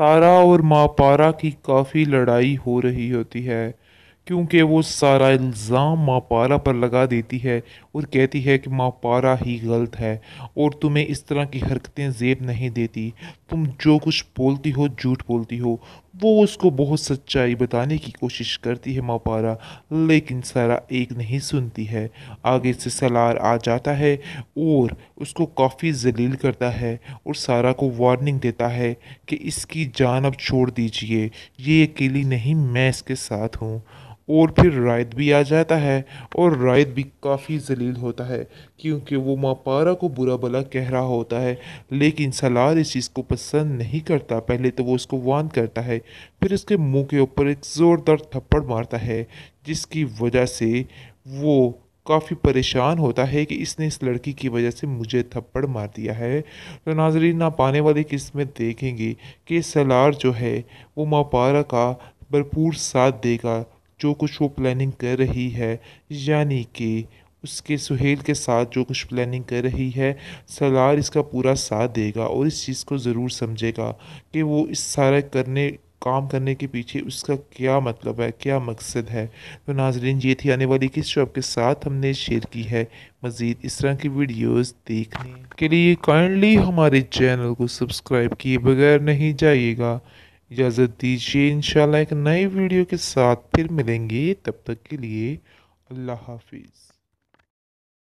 सारा और मापारा की काफ़ी लड़ाई हो रही होती है क्योंकि वो सारा इल्ज़ाम मापारा पर लगा देती है और कहती है कि मापारा ही गलत है और तुम्हें इस तरह की हरकतें जेब नहीं देती तुम जो कुछ बोलती हो झूठ बोलती हो वो उसको बहुत सच्चाई बताने की कोशिश करती है मौपारा लेकिन सारा एक नहीं सुनती है आगे से सलार आ जाता है और उसको काफ़ी जलील करता है और सारा को वार्निंग देता है कि इसकी जान अब छोड़ दीजिए ये अकेली नहीं मैं इसके साथ हूँ और फिर रायत भी आ जाता है और रायत भी काफ़ी जलील होता है क्योंकि वो माँ पारा को बुरा भला कह रहा होता है लेकिन सलार इस चीज़ को पसंद नहीं करता पहले तो वो उसको वान करता है फिर उसके मुंह के ऊपर एक ज़ोरदार थप्पड़ मारता है जिसकी वजह से वो काफ़ी परेशान होता है कि इसने इस लड़की की वजह से मुझे थप्पड़ मार दिया है तो नाजरीन आप आने वाले किस्त में देखेंगे कि सलार जो है वो मापारा का भरपूर साथ देगा जो कुछ वो प्लानिंग कर रही है यानी कि उसके सुहेल के साथ जो कुछ प्लानिंग कर रही है सलार इसका पूरा साथ देगा और इस चीज़ को ज़रूर समझेगा कि वो इस सारा करने काम करने के पीछे उसका क्या मतलब है क्या मकसद है तो नाजरीन ये थी आने वाली किस शॉप आपके साथ हमने शेयर की है मज़ीद इस तरह की वीडियोस देखने के लिए काइंडली हमारे चैनल को सब्सक्राइब किए बगैर नहीं जाइएगा इजाज़त दीजिए इन एक नई वीडियो के साथ फिर मिलेंगे तब तक के लिए अल्लाह हाफिज़